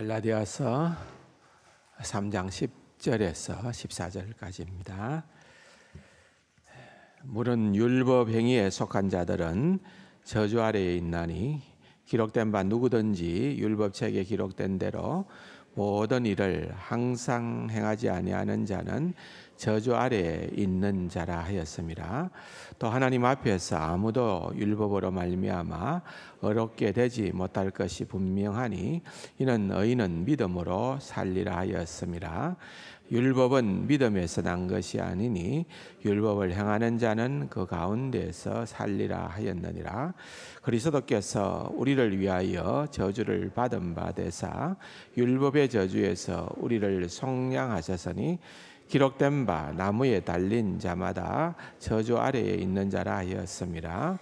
갈라디아서 3장 10절에서 14절까지입니다. 물은 율법 행위에 속한 자들은 저주 아래에 있나니 기록된 바 누구든지 율법 책에 기록된 대로 모든 일을 항상 행하지 아니하는 자는 저주 아래에 있는 자라 하였습니다. 또 하나님 앞에서 아무도 율법으로 말미암아 어렵게 되지 못할 것이 분명하니 이는 의인은 믿음으로 살리라 하였습니다. 율법은 믿음에서 난 것이 아니니 율법을 행하는 자는 그 가운데서 살리라 하였느니라 그리스도께서 우리를 위하여 저주를 받은 바 되사 율법의 저주에서 우리를 속량하셨으니 기록된 바 나무에 달린 자마다 저주 아래에 있는 자라 하였습니다.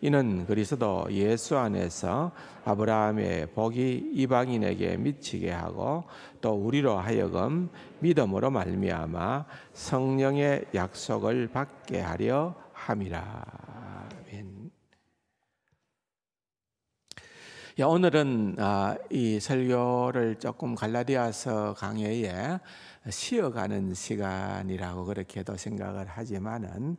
이는 그리스도 예수 안에서 아브라함의 복이 이방인에게 미치게 하고 또 우리로 하여금 믿음으로 말미암아 성령의 약속을 받게 하려 함이라. 예, 오늘은 아, 이 설교를 조금 갈라디아서 강의에 쉬어가는 시간이라고 그렇게도 생각을 하지만은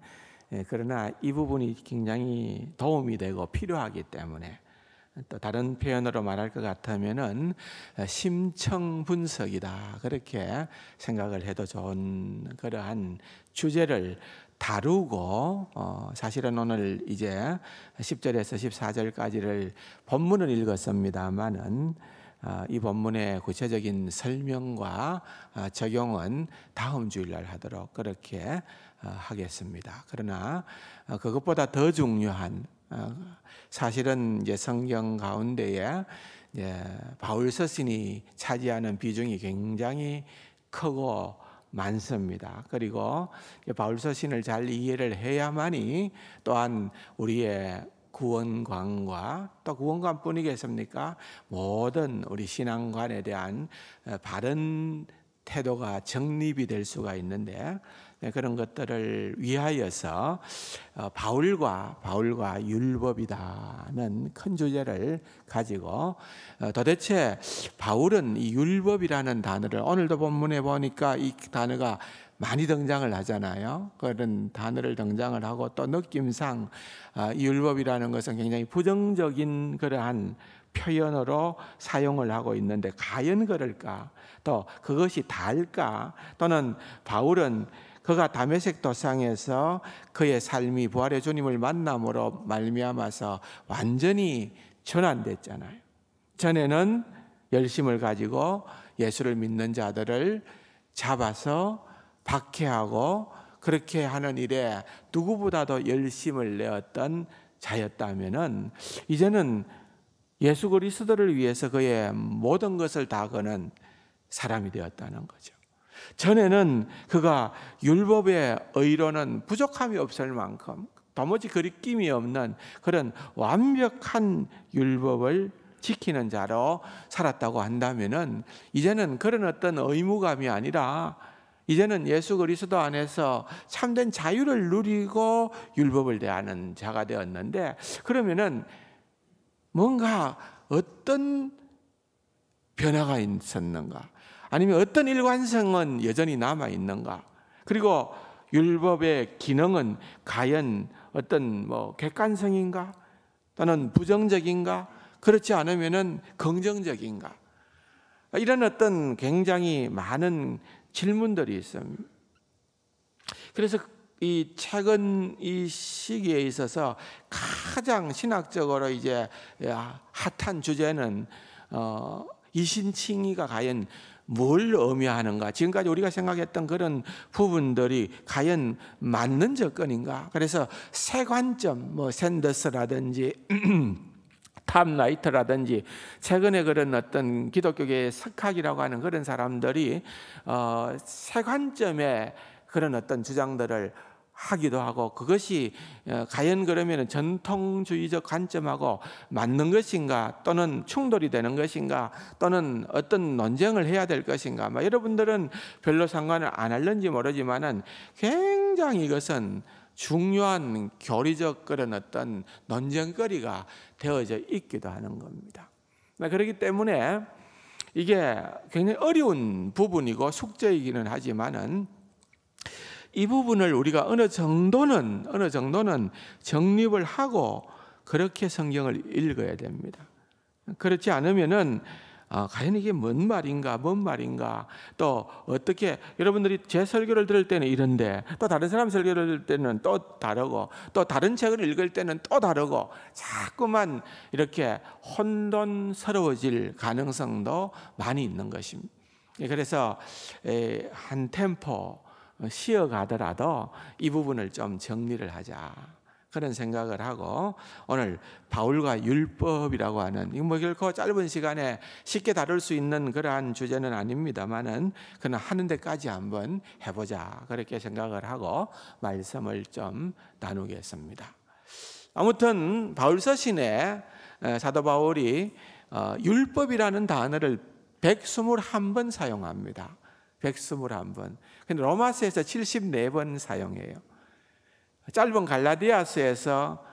예, 그러나 이 부분이 굉장히 도움이 되고 필요하기 때문에 또 다른 표현으로 말할 것 같으면은 아, 심청 분석이다 그렇게 생각을 해도 좋은 그러한 주제를 다루고 어, 사실은 오늘 이제 10절에서 14절까지를 본문을 읽었습니다마는이 어, 본문의 구체적인 설명과 어, 적용은 다음 주일날 하도록 그렇게 어, 하겠습니다. 그러나 그것보다 더 중요한 사실은 이제 성경 가운데에 바울 서신이 차지하는 비중이 굉장히 크고 많습니다. 그리고 바울서신을 잘 이해를 해야만이 또한 우리의 구원관과 또 구원관뿐이겠습니까? 모든 우리 신앙관에 대한 어, 바른 태도가 정립이 될 수가 있는데 네, 그런 것들을 위하여서 어, 바울과 바울과 율법이라는 큰 주제를 가지고 어, 도대체 바울은 이 율법이라는 단어를 오늘도 본문에 보니까 이 단어가 많이 등장을 하잖아요. 그런 단어를 등장을 하고 또 느낌상 어, 이 율법이라는 것은 굉장히 부정적인 그러한 표현으로 사용을 하고 있는데 과연 그럴까? 또 그것이 다를까 또는 바울은 그가 다메섹 도상에서 그의 삶이 부활의 주님을 만남으로 말미암아서 완전히 전환됐잖아요. 전에는 열심을 가지고 예수를 믿는 자들을 잡아서 박해하고 그렇게 하는 일에 누구보다도 열심을 내었던 자였다면은 이제는 예수 그리스도를 위해서 그의 모든 것을 다 거는 사람이 되었다는 거죠. 전에는 그가 율법의 의로는 부족함이 없을 만큼 도무지 그리낌이 없는 그런 완벽한 율법을 지키는 자로 살았다고 한다면은 이제는 그런 어떤 의무감이 아니라 이제는 예수 그리스도 안에서 참된 자유를 누리고 율법을 대하는 자가 되었는데 그러면은 뭔가 어떤 변화가 있었는가? 아니면 어떤 일관성은 여전히 남아 있는가? 그리고 율법의 기능은 과연 어떤 뭐 객관성인가? 또는 부정적인가? 그렇지 않으면은 긍정적인가? 이런 어떤 굉장히 많은 질문들이 있습니다. 그래서 이 최근 이 시기에 있어서 가장 신학적으로 이제 핫한 주제는 어, 이신칭의가 과연 뭘 의미하는가? 지금까지 우리가 생각했던 그런 부분들이 과연 맞는 접근인가? 그래서 세 관점, 뭐 샌더스라든지 탑라이트라든지 최근에 그런 어떤 기독교계의 석학이라고 하는 그런 사람들이 어, 세 관점의 그런 어떤 주장들을 하기도 하고 그것이 어, 과연 그러면 전통주의적 관점하고 맞는 것인가 또는 충돌이 되는 것인가 또는 어떤 논쟁을 해야 될 것인가 막 여러분들은 별로 상관을 안 할는지 모르지만은 굉장히 이것은 중요한 교리적 그런 어떤 논쟁거리가 되어져 있기도 하는 겁니다. 네, 그렇기 때문에 이게 굉장히 어려운 부분이고 숙제이기는 하지만은 이 부분을 우리가 어느 정도는 어느 정도는 정립을 하고 그렇게 성경을 읽어야 됩니다. 그렇지 않으면은 아, 과연 이게 뭔 말인가, 뭔 말인가, 또 어떻게 여러분들이 제 설교를 들을 때는 이런데 또 다른 사람 설교를 들을 때는 또 다르고 또 다른 책을 읽을 때는 또 다르고 자꾸만 이렇게 혼돈스러워질 가능성도 많이 있는 것입니다. 예, 그래서 한 템포 어, 쉬어가더라도 이 부분을 좀 정리를 하자. 그런 생각을 하고 오늘 바울과 율법이라고 하는 뭐 결코 짧은 시간에 쉽게 다룰 수 있는 그러한 주제는 아닙니다만은 그는 하는 데까지 한번 해보자 그렇게 생각을 하고 말씀을 좀 나누겠습니다. 아무튼 바울 서신에 어, 사도 바울이 어, 율법이라는 단어를 121번 사용합니다. 121번. 근데 로마서에서 74번 사용해요. 짧은 갈라디아서에서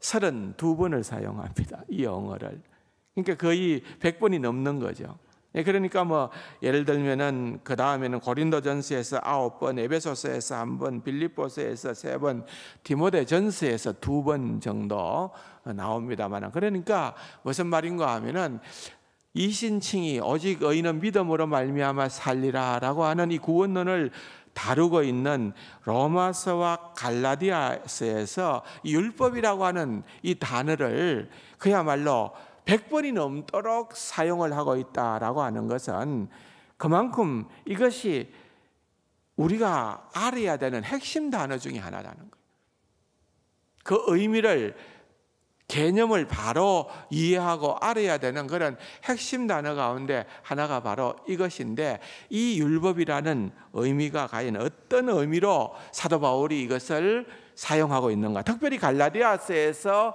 32번을 사용합니다. 이 영어를. 그러니까 거의 100번이 넘는 거죠. 예, 그러니까 뭐 예를 들면은 그 다음에는 고린도전서에서 아홉 번, 에베소서에서 한 번, 빌립보서에서 세 번, 디모데전서에서 두번 정도 나옵니다만 그러니까 무슨 말인가 하면은 이신칭이 오직 의인은 믿음으로 말미암아 살리라라고 하는 이 구원론을 다루고 있는 로마서와 갈라디아서에서 율법이라고 하는 이 단어를 그야말로 100번이 넘도록 사용을 하고 있다라고 하는 것은 그만큼 이것이 우리가 알아야 되는 핵심 단어 중의 하나라는 거예요. 그 의미를 개념을 바로 이해하고 알아야 되는 그런 핵심 단어 가운데 하나가 바로 이것인데 이 율법이라는 의미가 과연 어떤 의미로 사도 바울이 이것을 사용하고 있는가? 특별히 갈라디아서에서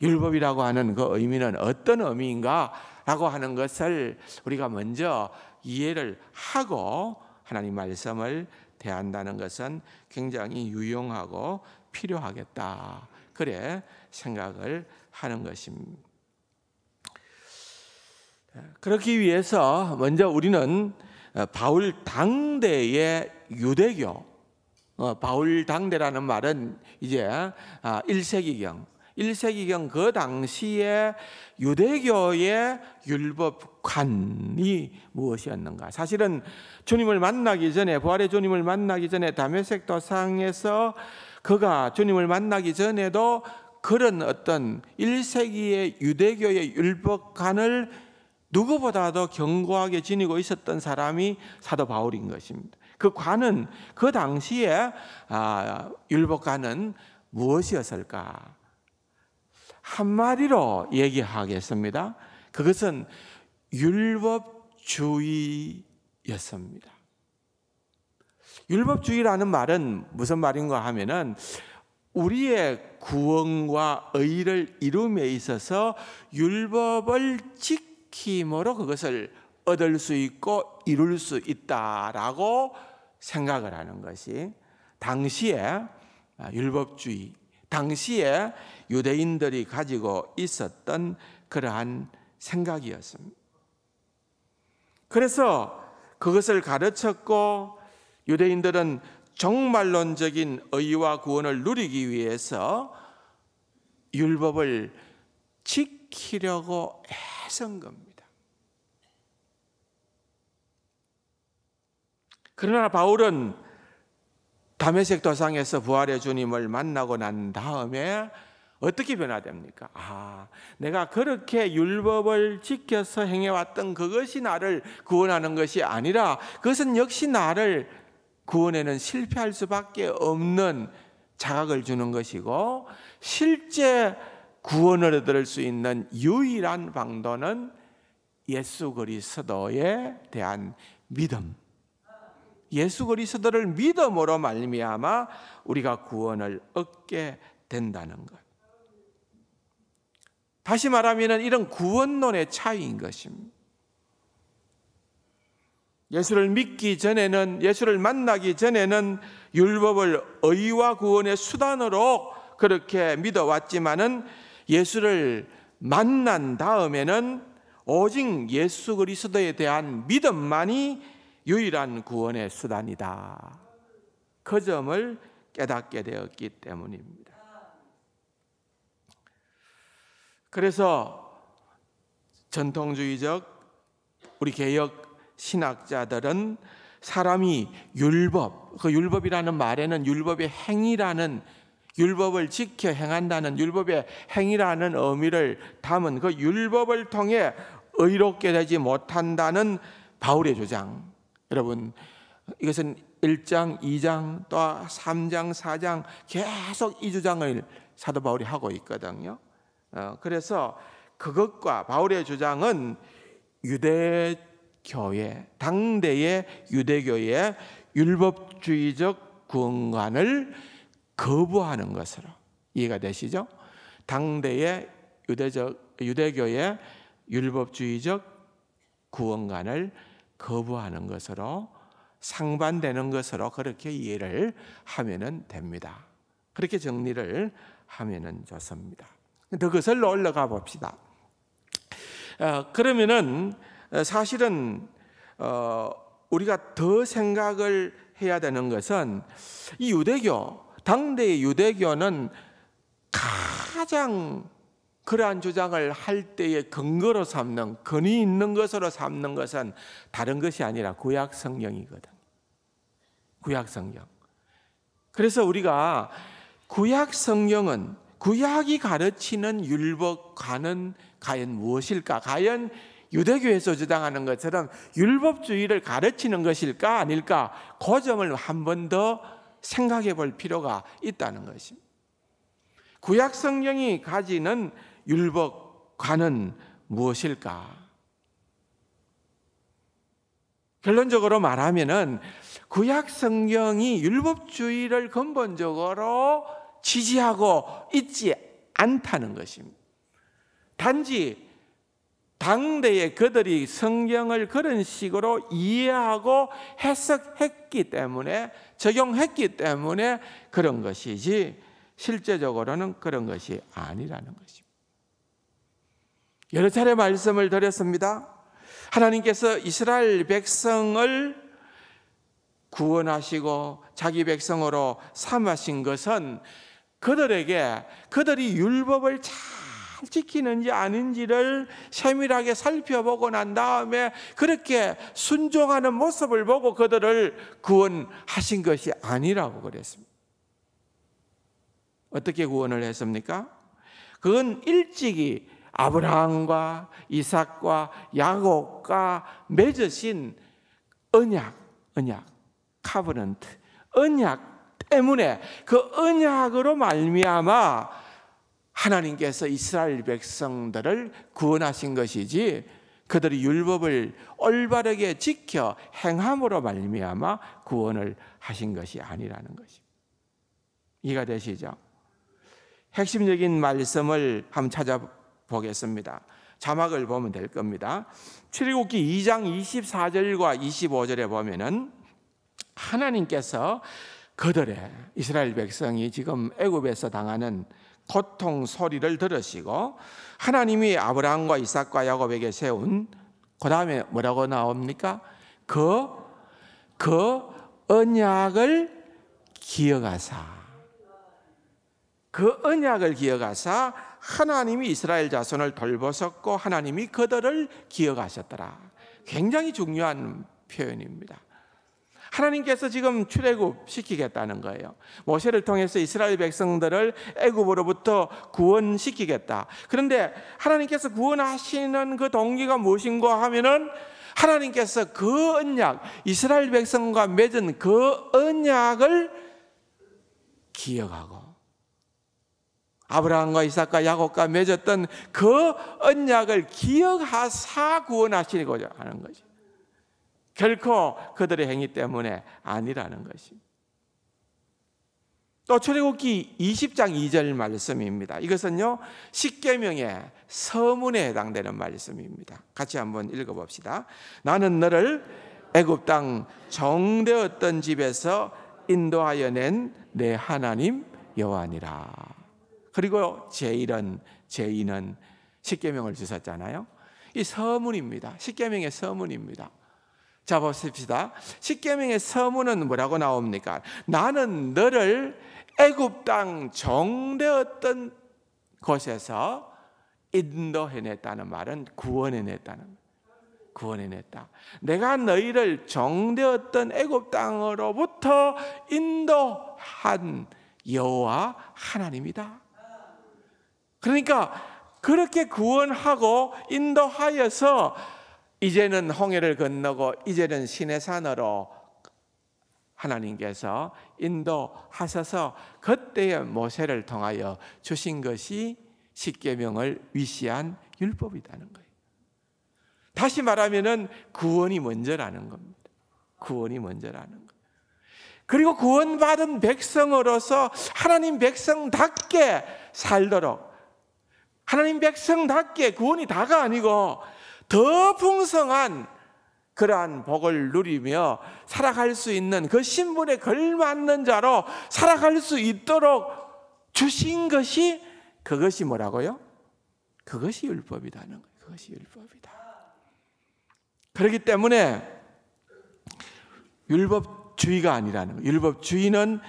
율법이라고 하는 그 의미는 어떤 의미인가라고 하는 것을 우리가 먼저 이해를 하고 하나님 말씀을 대한다는 것은 굉장히 유용하고 필요하겠다. 그래 생각을 하는 것입니다. 그렇기 위해서 먼저 우리는 어, 바울 당대의 유대교, 어, 바울 당대라는 말은 이제 1세기경, 아, 1세기경 그 당시에 유대교의 율법관이 무엇이었는가? 사실은 주님을 만나기 전에 부활의 주님을 만나기 전에 담에색 도상에서 그가 주님을 만나기 전에도 그런 어떤 1세기의 유대교의 율법관을 누구보다도 견고하게 지니고 있었던 사람이 사도 바울인 것입니다. 그 관은 그 당시에 아, 율법관은 무엇이었을까? 한마디로 얘기하겠습니다. 그것은 율법주의였습니다. 율법주의라는 말은 무슨 말인가 하면은 우리의 구원과 의를 이룸에 있어서 율법을 지킴으로 그것을 얻을 수 있고 이룰 수 있다라고 생각을 하는 것이 당시에 아, 율법주의, 당시에 유대인들이 가지고 있었던 그러한 생각이었습니다. 그래서 그것을 가르쳤고 유대인들은 정말론적인 의와 구원을 누리기 위해서 율법을 지키려고 애쓴 겁니다. 그러나 바울은 담에색 도상에서 부활의 주님을 만나고 난 다음에 어떻게 변화됩니까? 아, 내가 그렇게 율법을 지켜서 행해왔던 그것이 나를 구원하는 것이 아니라 그것은 역시 나를 구원에는 실패할 수밖에 없는 자각을 주는 것이고 실제 구원을 얻을 수 있는 유일한 방도는 예수 그리스도에 대한 믿음. 예수 그리스도를 믿음으로 말미암아 우리가 구원을 얻게 된다는 것. 다시 말하면 이런 구원론의 차이인 것입니다. 예수를 믿기 전에는 예수를 만나기 전에는 율법을 의와 구원의 수단으로 그렇게 믿어왔지만은 예수를 만난 다음에는 오직 예수 그리스도에 대한 믿음만이 유일한 구원의 수단이다. 그 점을 깨닫게 되었기 때문입니다. 그래서 전통주의적 우리 개혁 신학자들은 사람이 율법, 그 율법이라는 말에는 율법의 행위라는 율법을 지켜 행한다는 율법의 행위라는 의미를 담은 그 율법을 통해 의롭게 되지 못한다는 바울의 주장. 여러분, 이것은 1장, 2장, 또 3장, 4장 계속 이 주장을 사도 바울이 하고 있거든요. 어, 그래서 그것과 바울의 주장은 유대 교회, 당대의 유대교의 율법주의적 근간을 거부하는 것으로 이해가 되시죠? 당대의 유대적 유대교의 율법주의적 구원관을 거부하는 것으로 상반되는 것으로 그렇게 이해를 하면은 됩니다. 그렇게 정리를 하면은 좋습니다. 그슬로 올라가 봅시다. 어, 그러면은 어, 사실은 어, 우리가 더 생각을 해야 되는 것은 이 유대교 당대의 유대교는 가장 그러한 주장을 할 때의 근거로 삼는 근위 있는 것으로 삼는 것은 다른 것이 아니라 구약 성경이거든. 구약 성경. 그래서 우리가 구약 성경은 구약이 가르치는 율법 과는 과연 무엇일까? 과연 유대교에서 주장하는 것처럼 율법주의를 가르치는 것일까 아닐까 고 점을 한 번 더 생각해 볼 필요가 있다는 것입니다. 구약 성경이 가지는 율법과는 무엇일까? 결론적으로 말하면은 구약 성경이 율법주의를 근본적으로 지지하고 있지 않다는 것입니다. 단지 당대에 그들이 성경을 그런 식으로 이해하고 해석했기 때문에 적용했기 때문에 그런 것이지 실제적으로는 그런 것이 아니라는 것입니다. 여러 차례 말씀을 드렸습니다. 하나님께서 이스라엘 백성을 구원하시고 자기 백성으로 삼으신 것은 그들에게 그들이 율법을 잘 지키는지 아닌지를 세밀하게 살펴보고 난 다음에 그렇게 순종하는 모습을 보고 그들을 구원하신 것이 아니라고 그랬습니다. 어떻게 구원을 했습니까? 그건 일찍이 아브라함과 이삭과 야곱과 맺으신 언약, 언약, 카브넌트, 언약 때문에 그 언약으로 말미암아 하나님께서 이스라엘 백성들을 구원하신 것이지 그들이 율법을 올바르게 지켜 행함으로 말미암아 구원을 하신 것이 아니라는 것입니다. 이해가 되시죠? 핵심적인 말씀을 한번 찾아보겠습니다. 자막을 보면 될 겁니다. 출애굽기 2장 24절과 25절에 보면은 하나님께서 그들의 이스라엘 백성이 지금 애굽에서 당하는 고통 소리를 들으시고 하나님이 아브라함과 이삭과 야곱에게 세운 그 다음에 뭐라고 나옵니까? 그, 그 언약을 기억하사 그 언약을 기억하사 하나님이 이스라엘 자손을 돌보셨고 하나님이 그들을 기억하셨더라 굉장히 중요한 표현입니다 하나님께서 지금 출애굽 시키겠다는 거예요. 모세를 통해서 이스라엘 백성들을 애굽으로부터 구원시키겠다. 그런데 하나님께서 구원하시는 그 동기가 무엇인가 하면은 하나님께서 그 언약, 이스라엘 백성과 맺은 그 언약을 기억하고 아브라함과 이삭과 야곱과 맺었던 그 언약을 기억하사 구원하시고자 하는 거죠. 결코 그들의 행위 때문에 아니라는 것입니다. 또 출애굽기 20장 2절 말씀입니다. 이것은요 십계명의 서문에 해당되는 말씀입니다. 같이 한번 읽어봅시다. 나는 너를 애굽 땅 정되었던 집에서 인도하여 낸 내 하나님 여호와니라. 그리고 제1은 제2는 십계명을 주셨잖아요. 이 서문입니다. 십계명의 서문입니다. 자 보십시다. 십계명의 서문은 뭐라고 나옵니까? 나는 너를 애굽 땅 정되었던 곳에서 인도해냈다는 말은 구원해냈다는 구원해냈다. 내가 너희를 정되었던 애굽 땅으로부터 인도한 여호와 하나님이다. 그러니까 그렇게 구원하고 인도하여서 이제는 홍해를 건너고 이제는 신의 산으로 하나님께서 인도하셔서 그때의 모세를 통하여 주신 것이 십계명을 위시한 율법이라는 거예요. 다시 말하면은 구원이 먼저라는 겁니다. 구원이 먼저라는 거예요. 그리고 구원받은 백성으로서 하나님 백성답게 살도록 하나님 백성답게 구원이 다가 아니고 더 풍성한 그러한 복을 누리며 살아갈 수 있는 그 신분에 걸맞는 자로 살아갈 수 있도록 주신 것이 그것이 뭐라고요? 그것이 율법이라는 거예요. 그것이 율법이다. 그렇기 때문에 율법주의가 아니라는 거예요. 율법주의는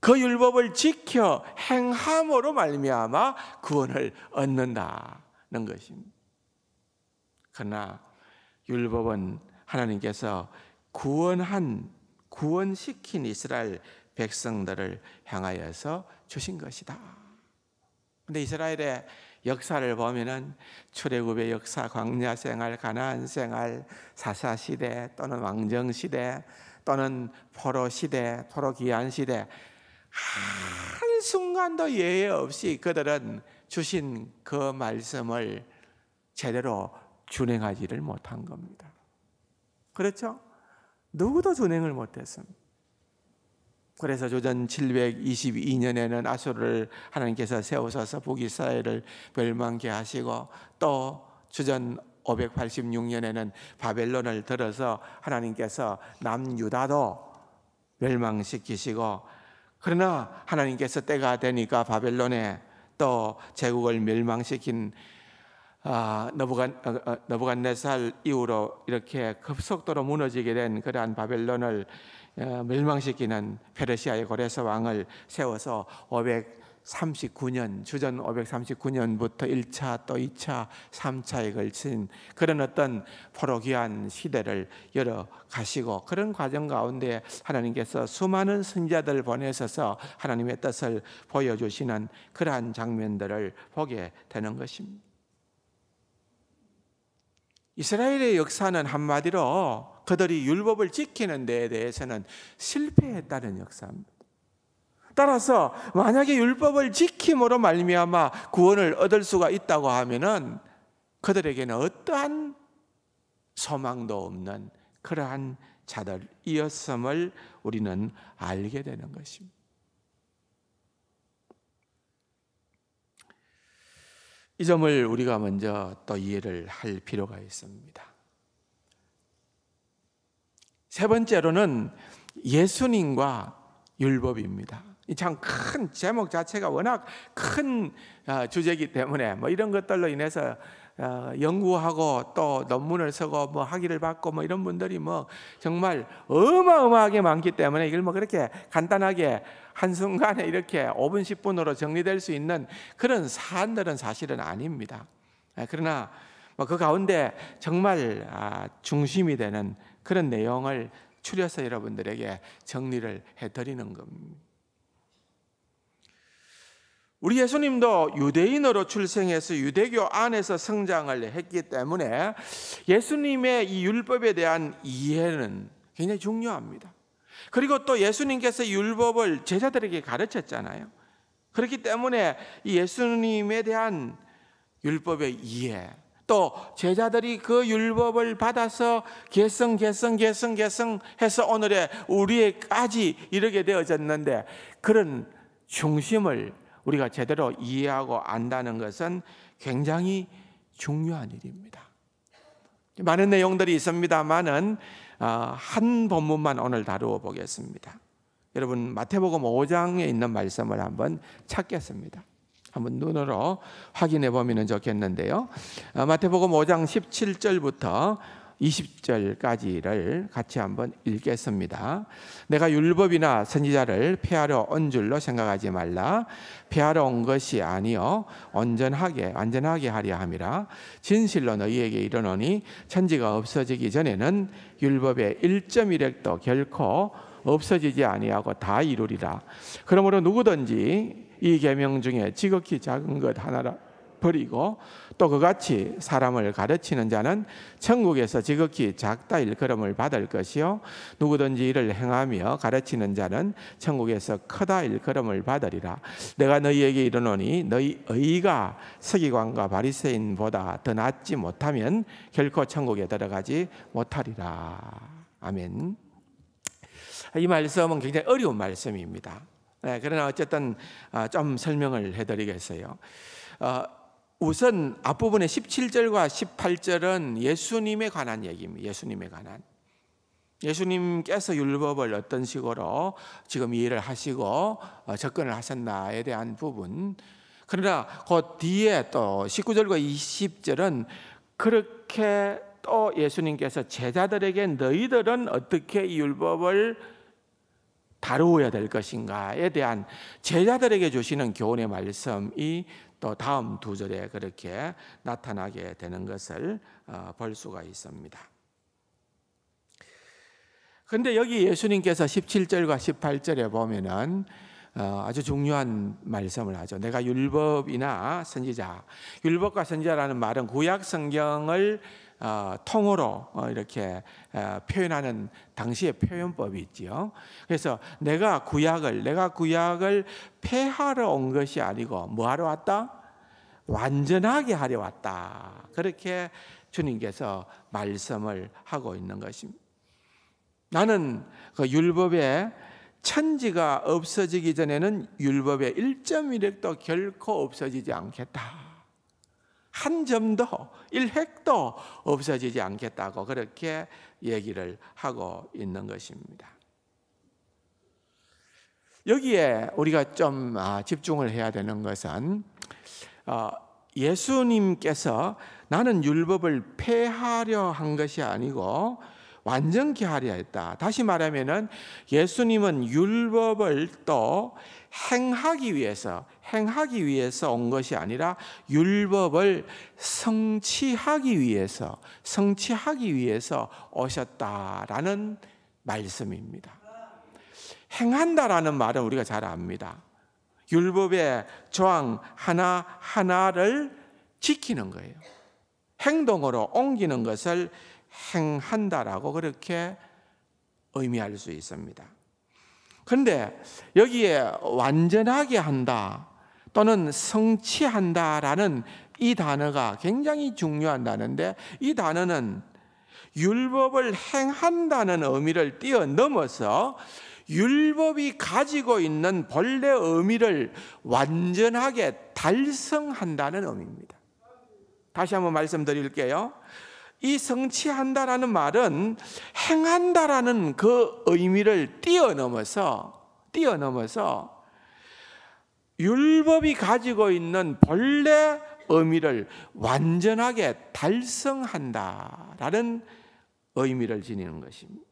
그 율법을 지켜 행함으로 말미암아 구원을 얻는다는 것입니다. 그러나 율법은 하나님께서 구원한 구원시킨 이스라엘 백성들을 향하여서 주신 것이다. 근데 이스라엘의 역사를 보면은 출애굽의 역사, 광야 생활, 가나안 생활, 사사 시대 또는 왕정 시대 또는 포로 시대, 포로 귀환 시대 한 순간도 예외 없이 그들은 주신 그 말씀을 제대로 준행하지를 못한 겁니다. 그렇죠? 누구도 준행을 못했습니다. 그래서 조전 722년에는 아수를 하나님께서 세우셔서 북이스라엘을 멸망케 하시고 또 주전 586년에는 바벨론을 들어서 하나님께서 남유다도 멸망시키시고 그러나 하나님께서 때가 되니까 바벨론에 또 제국을 멸망시킨 아, 너부간, 아, 어, 어, 너부간네 살 이후로 이렇게 급속도로 무너지게 된 그러한 바벨론을 어, 멸망시키는 페르시아의 고레스 왕을 세워서 539년 주전 539년부터 1차 또 2차 3차에 걸친 그런 어떤 포로귀한 시대를 열어 가시고 그런 과정 가운데 하나님께서 수많은 선자들 보내셔서 하나님의 뜻을 보여주시는 그러한 장면들을 보게 되는 것입니다. 이스라엘의 역사는 한마디로 그들이 율법을 지키는 데에 대해서는 실패했다는 역사입니다. 따라서 만약에 율법을 지킴으로 말미암아 구원을 얻을 수가 있다고 하면은 그들에게는 어떠한 소망도 없는 그러한 자들이었음을 우리는 알게 되는 것입니다. 이 점을 우리가 먼저 또 이해를 할 필요가 있습니다. 세 번째로는 예수님과 율법입니다. 참 큰 제목 자체가 워낙 큰 아, 주제이기 때문에 뭐 이런 것들로 인해서 어, 연구하고 또 논문을 쓰고 뭐 학위를 받고 뭐 이런 분들이 뭐 정말 어마어마하게 많기 때문에 이걸 뭐 그렇게 간단하게 한순간에 이렇게 5분, 10분으로 정리될 수 있는 그런 사안들은 사실은 아닙니다. 예, 그러나 뭐 그 가운데 정말 아, 중심이 되는 그런 내용을 추려서 여러분들에게 정리를 해드리는 겁니다. 우리 예수님도 유대인으로 출생해서 유대교 안에서 성장을 했기 때문에 예수님의 이 율법에 대한 이해는 굉장히 중요합니다. 그리고 또 예수님께서 율법을 제자들에게 가르쳤잖아요. 그렇기 때문에 이 예수님에 대한 율법의 이해, 또 제자들이 그 율법을 받아서 개성, 개성, 개성, 개성해서 오늘의 우리에까지 이르게 되어졌는데 그런 중심을 우리가 제대로 이해하고 안다는 것은 굉장히 중요한 일입니다. 많은 내용들이 있습니다만은 어, 한 본문만 오늘 다루어 보겠습니다. 여러분 마태복음 5장에 있는 말씀을 한번 찾겠습니다. 한번 눈으로 확인해 보면 좋겠는데요. 어, 마태복음 5장 17절부터 20절까지를 같이 한번 읽겠습니다. 내가 율법이나 선지자를 폐하러 온 줄로 생각하지 말라. 폐하러 온 것이 아니요 온전하게 완전하게 하려 함이라. 진실로 너희에게 이르노니 천지가 없어지기 전에는 율법의 1.1획도 결코 없어지지 아니하고 다 이루리라. 그러므로 누구든지 이 계명 중에 지극히 작은 것 하나라 버리고 또 그같이 사람을 가르치는 자는 천국에서 지극히 작다 일걸음을 받을 것이요 누구든지 이를 행하며 가르치는 자는 천국에서 크다 일걸음을 받으리라 내가 너희에게 이르노니 너희 의가 서기관과 바리새인보다 더 낫지 못하면 결코 천국에 들어가지 못하리라 아멘 이 말씀은 굉장히 어려운 말씀입니다 네, 그러나 어쨌든 아, 좀 설명을 해드리겠어요 어, 우선 앞부분의 17절과 18절은 예수님에 관한 얘기입니다. 예수님에 관한. 예수님께서 율법을 어떤 식으로 지금 이해를 하시고 어, 접근을 하셨나에 대한 부분. 그러나 그 뒤에 또 19절과 20절은 그렇게 또 예수님께서 제자들에게 너희들은 어떻게 이 율법을 다루어야 될 것인가에 대한 제자들에게 주시는 교훈의 말씀이 또 다음 두 절에 그렇게 나타나게 되는 것을 어, 볼 수가 있습니다. 근데 여기 예수님께서 17절과 18절에 보면은 어, 아주 중요한 말씀을 하죠. 내가 율법이나 선지자, 율법과 선지자라는 말은 구약 성경을 어, 통으로 어, 이렇게 어, 표현하는 당시의 표현법이 있죠 그래서 내가 구약을 내가 구약을 폐하러 온 것이 아니고 뭐하러 왔다? 완전하게 하려 왔다. 그렇게 주님께서 말씀을 하고 있는 것입니다. 나는 그 율법에 천지가 없어지기 전에는 율법의 1.1획도 결코 없어지지 않겠다. 한 점도 일획도 없어지지 않겠다고 그렇게 얘기를 하고 있는 것입니다. 여기에 우리가 좀 아, 집중을 해야 되는 것은 어, 예수님께서 나는 율법을 폐하려 한 것이 아니고 완전케 하려 했다. 다시 말하면 예수님은 율법을 또 행하기 위해서 행하기 위해서 온 것이 아니라 율법을 성취하기 위해서 성취하기 위해서 오셨다라는 말씀입니다. 행한다라는 말은 우리가 잘 압니다. 율법의 조항 하나 하나를 지키는 거예요. 행동으로 옮기는 것을 행한다라고 그렇게 의미할 수 있습니다. 그런데 여기에 완전하게 한다. 또는 성취한다라는 이 단어가 굉장히 중요한 단어인데 이 단어는 율법을 행한다는 의미를 뛰어넘어서 율법이 가지고 있는 본래 의미를 완전하게 달성한다는 의미입니다. 다시 한번 말씀드릴게요. 이 성취한다라는 말은 행한다라는 그 의미를 뛰어넘어서 뛰어넘어서 율법이 가지고 있는 본래 의미를 완전하게 달성한다라는 의미를 지니는 것입니다.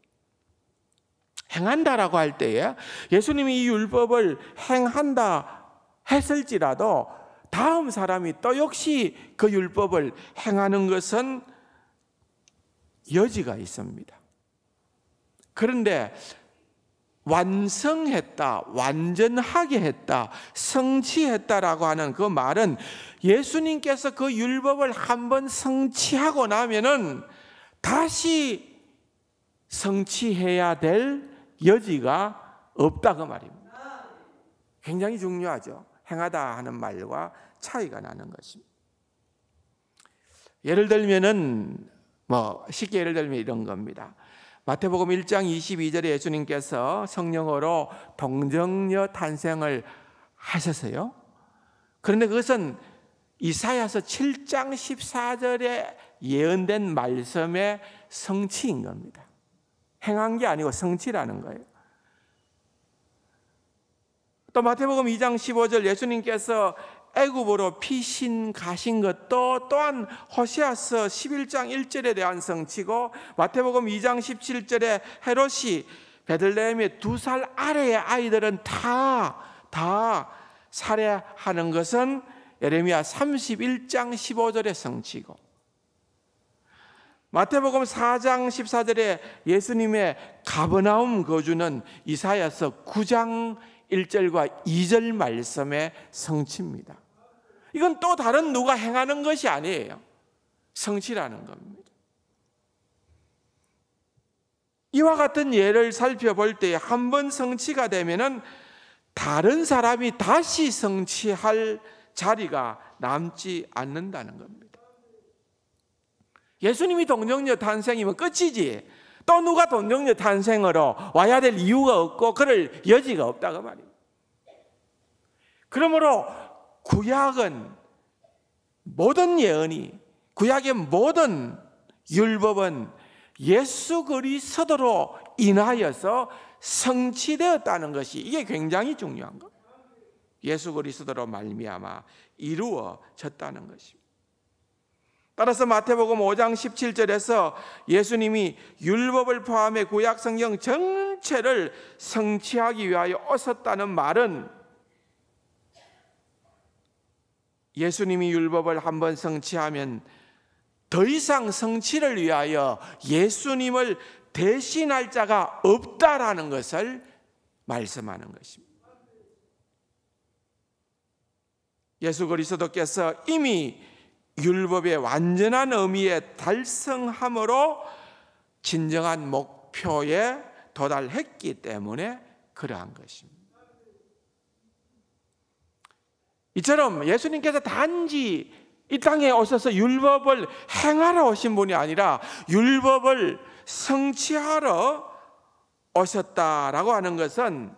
행한다라고 할 때에 예수님이 이 율법을 행한다 했을지라도 다음 사람이 또 역시 그 율법을 행하는 것은 여지가 있습니다. 그런데 완성했다, 완전하게 했다, 성취했다라고 하는 그 말은 예수님께서 그 율법을 한번 성취하고 나면은 다시 성취해야 될 여지가 없다 그 말입니다. 굉장히 중요하죠. 행하다 하는 말과 차이가 나는 것입니다. 예를 들면은 뭐 쉽게 예를 들면 이런 겁니다. 마태복음 1장 22절에 예수님께서 성령으로 동정녀 탄생을 하셨어요. 그런데 그것은 이사야서 7장 14절에 예언된 말씀의 성취인 겁니다. 행한 게 아니고 성취라는 거예요. 또 마태복음 2장 15절 예수님께서 애굽으로 피신 가신 것도 또한 호시아서 11장 1절에 대한 성치고 마태복음 2장 17절에 헤롯이 베들레헴의 두 살 아래의 아이들은 다 다 살해하는 것은 예레미야 31장 15절의 성치고 마태복음 4장 14절에 예수님의 가버나움 거주는 이사야서 9장 1절과 2절 말씀의 성취입니다. 이건 또 다른 누가 행하는 것이 아니에요. 성취라는 겁니다. 이와 같은 예를 살펴볼 때한 번 성취가 되면은 다른 사람이 다시 성취할 자리가 남지 않는다는 겁니다. 예수님이 동정녀 탄생이면 끝이지. 또 누가 동정녀 탄생으로 와야 될 이유가 없고 그럴 여지가 없다고 말입니다. 그러므로 구약은 모든 예언이 구약의 모든 율법은 예수 그리스도로 인하여서 성취되었다는 것이 이게 굉장히 중요한 것. 예수 그리스도로 말미암아 이루어졌다는 것입니다. 따라서 마태복음 5장 17절에서 예수님이 율법을 포함해 구약 성경 전체를 성취하기 위하여 오셨다는 말은 예수님이 율법을 한 번 성취하면 더 이상 성취를 위하여 예수님을 대신할 자가 없다라는 것을 말씀하는 것입니다. 예수 그리스도께서 이미 율법의 완전한 의미에 달성함으로 진정한 목표에 도달했기 때문에 그러한 것입니다. 이처럼 예수님께서 단지 이 땅에 오셔서 율법을 행하러 오신 분이 아니라 율법을 성취하러 오셨다라고 하는 것은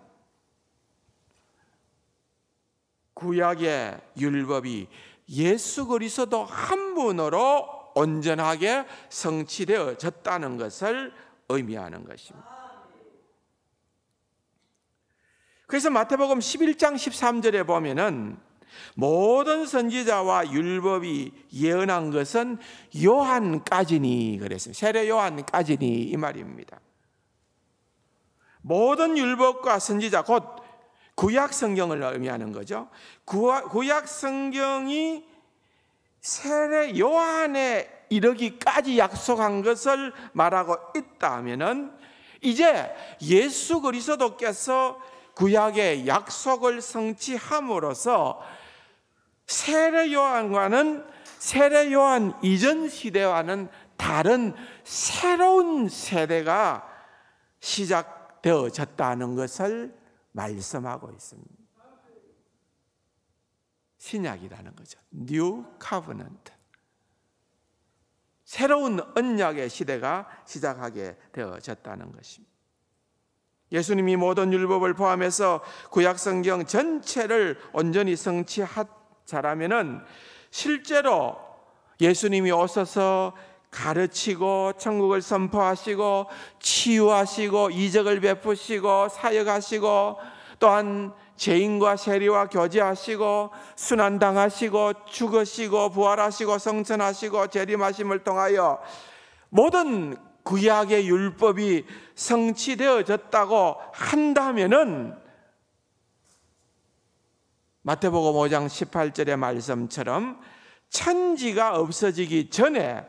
구약의 율법이 예수 그리스도 한 분으로 온전하게 성취되어졌다는 것을 의미하는 것입니다. 그래서 마태복음 11장 13절에 보면은 모든 선지자와 율법이 예언한 것은 요한까지니 그랬습니다. 세례 요한까지니 이 말입니다. 모든 율법과 선지자 곧 구약 성경을 의미하는 거죠. 구약 성경이 세례 요한에 이르기까지 약속한 것을 말하고 있다 면은 이제 예수 그리스도께서 구약의 약속을 성취함으로써 세례 요한과는 세례 요한 이전 시대와는 다른 새로운 세대가 시작되어졌다는 것을 말씀하고 있습니다. 신약이라는 거죠. 뉴 카브넌트. 새로운 언약의 시대가 시작하게 되어졌다는 것입니다. 예수님이 모든 율법을 포함해서 구약 성경 전체를 온전히 성취하 자라면은 실제로 예수님이 오셔서 가르치고 천국을 선포하시고 치유하시고 이적을 베푸시고 사역하시고 또한 죄인과 세리와 교제하시고 순환당하시고 죽으시고 부활하시고 성천하시고 재림하심을 통하여 모든 구약의 율법이 성취되어졌다고 한다면은 마태복음 5장 18절의 말씀처럼 천지가 없어지기 전에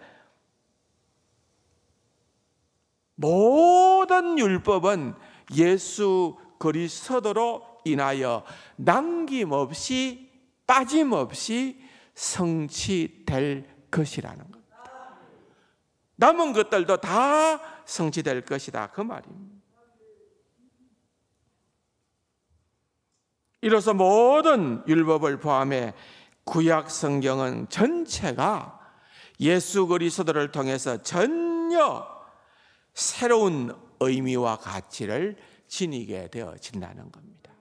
모든 율법은 예수 그리스도로 인하여 남김없이 빠짐없이 성취될 것이라는 겁니다. 남은 것들도 다 성취될 것이다 그 말입니다. 이로써 모든 율법을 포함해 구약 성경은 전체가 예수 그리스도를 통해서 전혀 새로운 의미와 가치를 지니게 되어진다는 겁니다.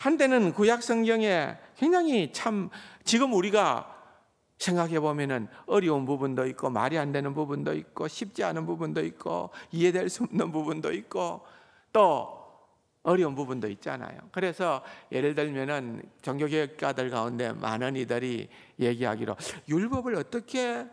한때는 구약 성경에 굉장히 참 지금 우리가 생각해 보면은 어려운 부분도 있고 말이 안 되는 부분도 있고 쉽지 않은 부분도 있고 이해될 수 없는 부분도 있고 또 어려운 부분도 있잖아요. 그래서 예를 들면은 종교개혁가들 가운데 많은 이들이 얘기하기로 율법을 어떻게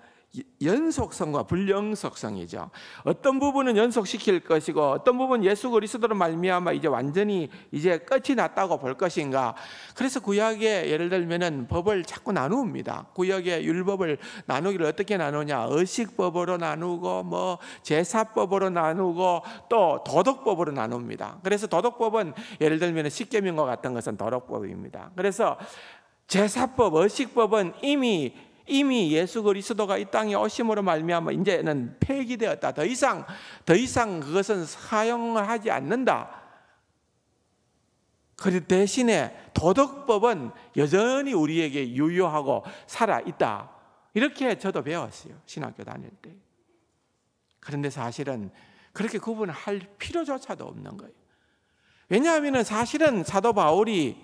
연속성과 불연속성이죠. 어떤 부분은 연속시킬 것이고 어떤 부분 예수 그리스도로 말미암아 이제 완전히 이제 끝이 났다고 볼 것인가. 그래서 구약에 예를 들면은 법을 자꾸 나눕니다. 구약의 율법을 나누기를 어떻게 나누냐? 의식법으로 나누고 뭐 제사법으로 나누고 또 도덕법으로 나눕니다. 그래서 도덕법은 예를 들면 은 십계명과 같은 것은 도덕법입니다. 그래서 제사법, 의식법은 이미 이미 예수 그리스도가 이 땅에 오심으로 말미암아 이제는 폐기되었다. 더 이상 더 이상 그것은 사용을 하지 않는다. 그 대신에 도덕법은 여전히 우리에게 유효하고 살아 있다. 이렇게 저도 배웠어요. 신학교 다닐 때. 그런데 사실은 그렇게 구분할 필요조차도 없는 거예요. 왜냐하면 사실은 사도 바울이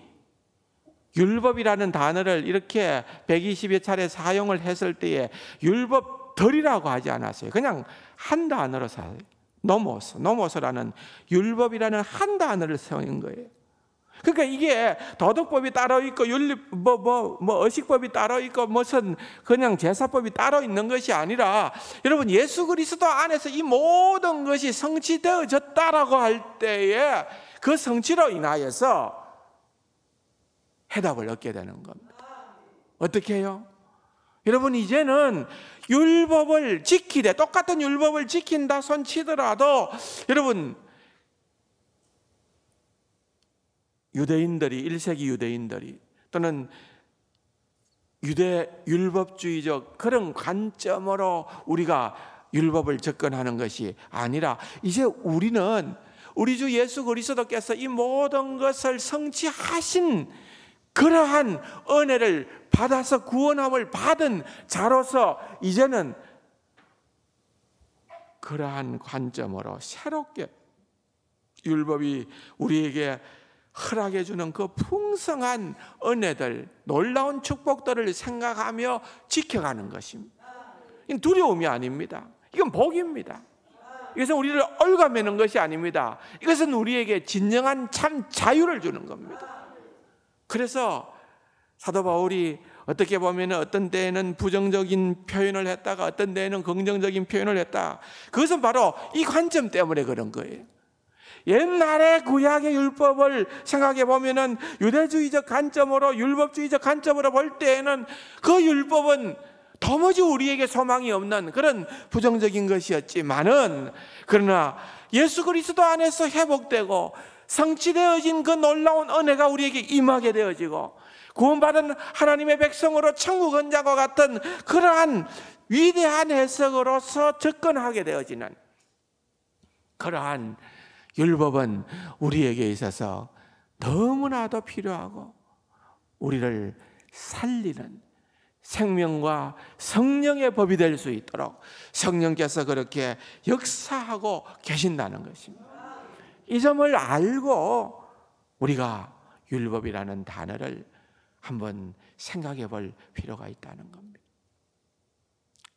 율법이라는 단어를 이렇게 120여 차례 사용을 했을 때에 율법 들이라고 하지 않았어요. 그냥 한 단어로 사요. 노모스, 노모스라는 율법이라는 한 단어를 세운 거예요. 그러니까 이게 도덕법이 따로 있고 윤리 뭐뭐 뭐, 뭐 의식법이 따로 있고 무슨 그냥 제사법이 따로 있는 것이 아니라 여러분 예수 그리스도 안에서 이 모든 것이 성취되어졌다라고 할 때에 그 성취로 인하여서 해답을 얻게 되는 겁니다. 어떻게 해요? 여러분 이제는 율법을 지키되 똑같은 율법을 지킨다 손치더라도 여러분 유대인들이 1세기 유대인들이 또는 유대 율법주의적 그런 관점으로 우리가 율법을 접근하는 것이 아니라 이제 우리는 우리 주 예수 그리스도께서 이 모든 것을 성취하신 그러한 은혜를 받아서 구원함을 받은 자로서 이제는 그러한 관점으로 새롭게 율법이 우리에게 허락해 주는 그 풍성한 은혜들, 놀라운 축복들을 생각하며 지켜가는 것입니다. 이건 두려움이 아닙니다. 이건 복입니다. 이것은 우리를 얼가매는 것이 아닙니다. 이것은 우리에게 진정한 참 자유를 주는 겁니다. 그래서 사도 바울이 어떻게 보면 어떤 때에는 부정적인 표현을 했다가 어떤 때에는 긍정적인 표현을 했다. 그것은 바로 이 관점 때문에 그런 거예요. 옛날의 구약의 율법을 생각해 보면은 유대주의적 관점으로 율법주의적 관점으로 볼 때에는 그 율법은 도무지 우리에게 소망이 없는 그런 부정적인 것이었지만은 그러나 예수 그리스도 안에서 회복되고 성취되어진 그 놀라운 은혜가 우리에게 임하게 되어지고 구원받은 하나님의 백성으로 천국 은자와 같은 그러한 위대한 해석으로서 접근하게 되어지는 그러한 율법은 우리에게 있어서 너무나도 필요하고 우리를 살리는 생명과 성령의 법이 될 수 있도록 성령께서 그렇게 역사하고 계신다는 것입니다. 이 점을 알고 우리가 율법이라는 단어를 한번 생각해 볼 필요가 있다는 겁니다.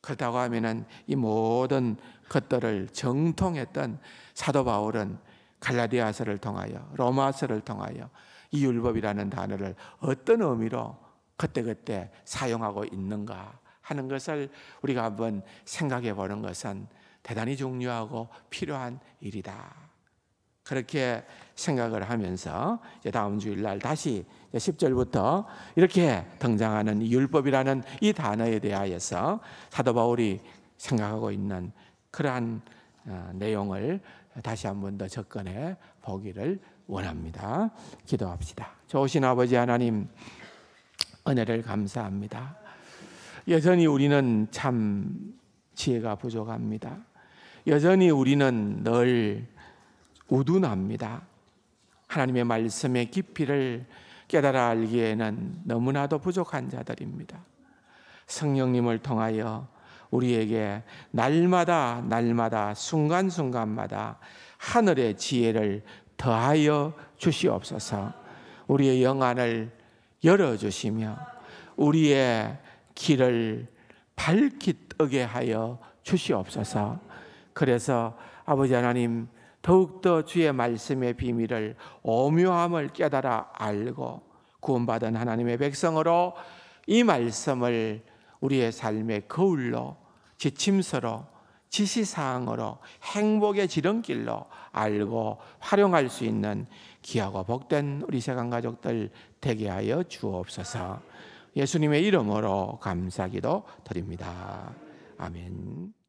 그렇다고 하면은 이 모든 것들을 정통했던 사도 바울은 갈라디아서를 통하여 로마서를 통하여 이 율법이라는 단어를 어떤 의미로 그때그때 사용하고 있는가 하는 것을 우리가 한번 생각해 보는 것은 대단히 중요하고 필요한 일이다. 그렇게 생각을 하면서 이제 다음 주일날 다시 10절부터 이렇게 등장하는 율법이라는 이 단어에 대하여서 사도 바울이 생각하고 있는 그러한 어, 내용을 다시 한 번 더 접근해 보기를 원합니다. 기도합시다. 좋으신 아버지 하나님 은혜를 감사합니다. 여전히 우리는 참 지혜가 부족합니다. 여전히 우리는 늘 우둔합니다. 하나님의 말씀의 깊이를 깨달아 알기에는 너무나도 부족한 자들입니다. 성령님을 통하여 우리에게 날마다 날마다 순간순간마다 하늘의 지혜를 더하여 주시옵소서. 우리의 영안을 열어 주시며 우리의 길을 밝히 뜨게 하여 주시옵소서. 그래서 아버지 하나님 더욱더 주의 말씀의 비밀을 오묘함을 깨달아 알고 구원받은 하나님의 백성으로 이 말씀을 우리의 삶의 거울로 지침서로 지시사항으로 행복의 지름길로 알고 활용할 수 있는 기하고 복된 우리 세간 가족들 되게 하여 주옵소서 예수님의 이름으로 감사기도 드립니다. 아멘.